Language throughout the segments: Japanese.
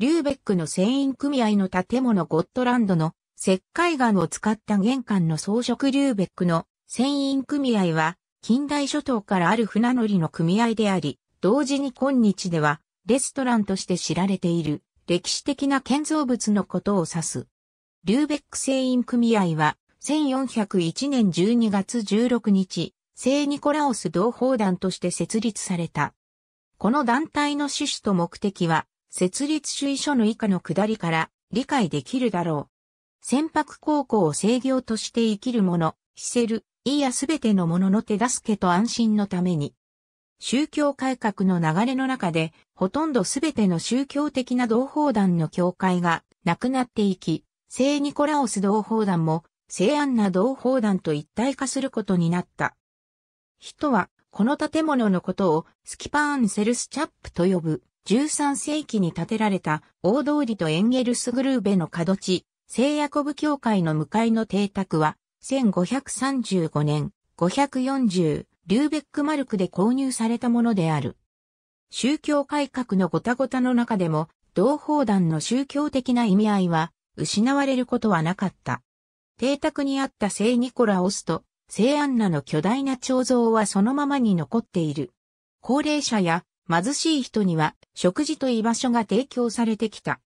リューベックの船員組合の建物ゴットランドの石灰岩を使った玄関の装飾リューベックの船員組合は近代諸島からある船乗りの組合であり、同時に今日ではレストランとして知られている歴史的な建造物のことを指す。リューベック船員組合は1401年12月16日、聖ニコラオス同胞団として設立された。この団体の趣旨と目的は、設立主意書の以下の下りから理解できるだろう。船舶航行を制御として生きる者、ヒセル、いやすべての者の手助けと安心のために。宗教改革の流れの中で、ほとんどすべての宗教的な同胞団の教会がなくなっていき、聖ニコラオス同胞団も、聖アンナ同胞団と一体化することになった。人は、この建物のことをスキパーンセルスチャップと呼ぶ。13世紀に建てられた大通りとエンゲルスグルーベの角地、聖ヤコブ教会の向かいの邸宅は、1535年、540、リューベックマルクで購入されたものである。宗教改革のごたごたの中でも、同胞団の宗教的な意味合いは、失われることはなかった。邸宅にあった聖ニコラオスと聖アンナの巨大な彫像はそのままに残っている。高齢者や貧しい人には食事と居場所が提供されてきた。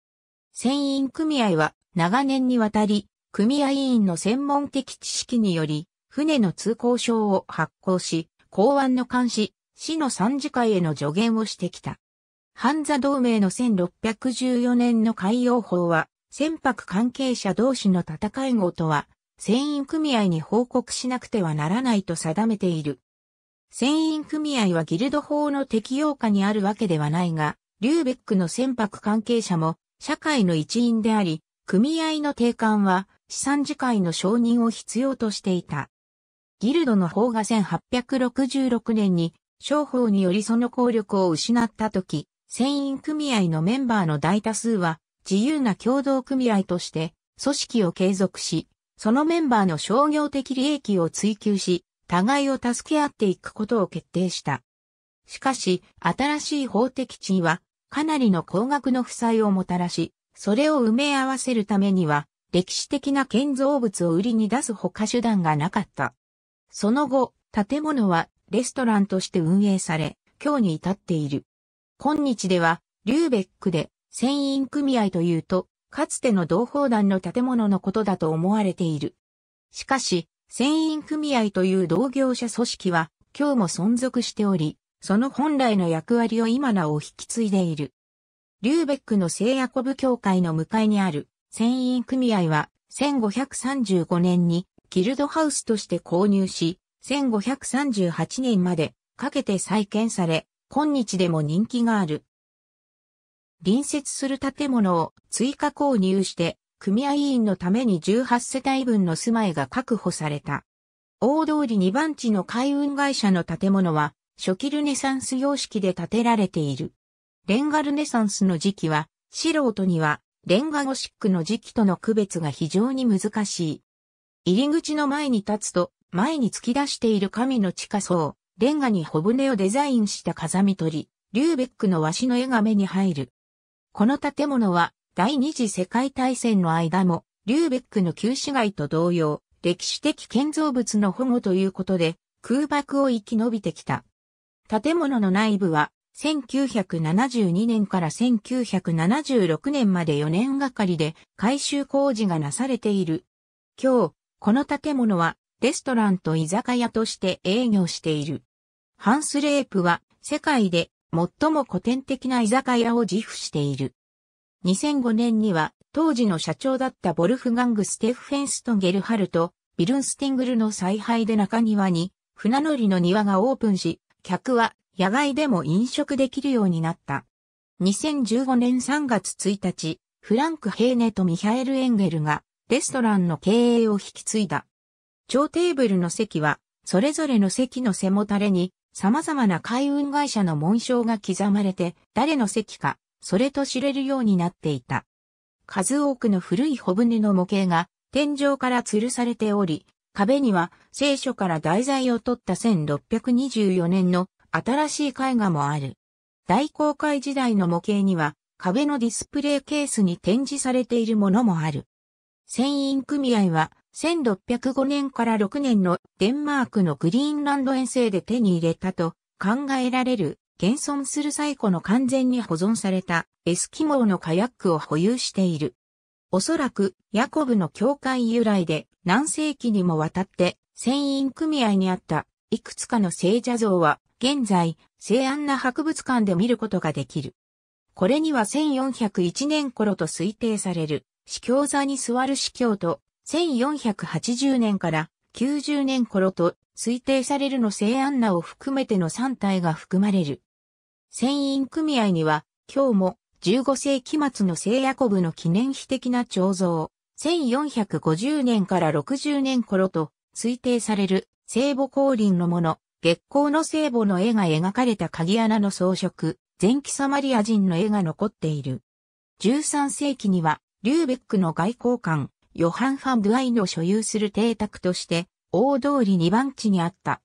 船員組合は長年にわたり、組合員の専門的知識により、船の通行証を発行し、港湾の監視、市の参事会への助言をしてきた。半座同盟の1614年の海洋法は、船舶関係者同士の戦いごとは、船員組合に報告しなくてはならないと定めている。船員組合はギルド法の適用下にあるわけではないが、リューベックの船舶関係者も社会の一員であり、組合の定款は資産次会の承認を必要としていた。ギルドの法が1866年に商法によりその効力を失った時、船員組合のメンバーの大多数は自由な共同組合として組織を継続し、そのメンバーの商業的利益を追求し、互いを助け合っていくことを決定した。しかし、新しい法的地位は、かなりの高額の負債をもたらし、それを埋め合わせるためには、歴史的な建造物を売りに出す他手段がなかった。その後、建物はレストランとして運営され、今日に至っている。今日では、リューベックで、船員組合というと、かつての同胞団の建物のことだと思われている。しかし、船員組合という同業者組織は今日も存続しており、その本来の役割を今なお引き継いでいる。リューベックの聖ヤコブ教会の向かいにある船員組合は1535年にギルドハウスとして購入し、1538年までかけて再建され、今日でも人気がある。隣接する建物を追加購入して組合員のために18世帯分の住まいが確保された。大通り2番地の海運会社の建物は、初期ルネサンス様式で建てられている。レンガルネサンスの時期は、素人には、レンガゴシックの時期との区別が非常に難しい。入り口の前に立つと、前に突き出している神の地下層、レンガに小舟をデザインした風見鳥、リューベックの和紙の絵が目に入る。この建物は、第二次世界大戦の間も、リューベックの旧市街と同様、歴史的建造物の保護ということで、空爆を生き延びてきた。建物の内部は、1972年から1976年まで4年がかりで改修工事がなされている。今日、この建物はレストランと居酒屋として営業している。ハンスレープは世界で最も古典的な居酒屋を自負している。2005年には当時の社長だったボルフガング・ステフフェンストン・ゲルハルト、ビルンスティングルの采配で中庭に船乗りの庭がオープンし、客は野外でも飲食できるようになった。2015年3月1日、フランク・ヘーネとミハエル・エンゲルがレストランの経営を引き継いだ。超テーブルの席は、それぞれの席の背もたれに様々な海運会社の紋章が刻まれて、誰の席かそれと知れるようになっていた。数多くの古い小舟の模型が天井から吊るされており、壁には聖書から題材を取った1624年の新しい絵画もある。大航海時代の模型には壁のディスプレイケースに展示されているものもある。船員組合は1605年から6年のデンマークのグリーンランド遠征で手に入れたと考えられる現存する最古の完全に保存されたエスキモーのカヤックを保有している。おそらく、ヤコブの教会由来で何世紀にもわたって船員組合にあったいくつかの聖者像は現在、西安な博物館で見ることができる。これには1401年頃と推定される、司教座に座る司教と、1480年から90年頃と推定されるの聖安ナを含めての3体が含まれる。船員組合には、今日も15世紀末の聖ヤコブの記念碑的な彫像、1450年から60年頃と推定される聖母降臨のもの、月光の聖母の絵が描かれた鍵穴の装飾、前期サマリア人の絵が残っている。13世紀には、リューベックの外交官、ヨハン・ファン・ドゥアイの所有する邸宅として、大通り2番地にあった。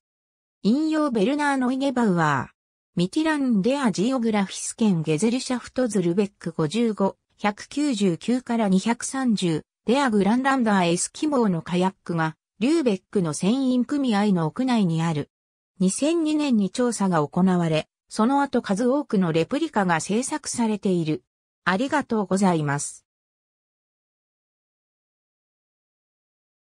引用ベルナーノ・イネバウアー。ミティランデアジオグラフィス県ゲゼルシャフトズルベック55、199から230、デアグランランダーエスキモーのカヤックが、リューベックの船員組合の屋内にある。2002年に調査が行われ、その後数多くのレプリカが制作されている。ありがとうございます。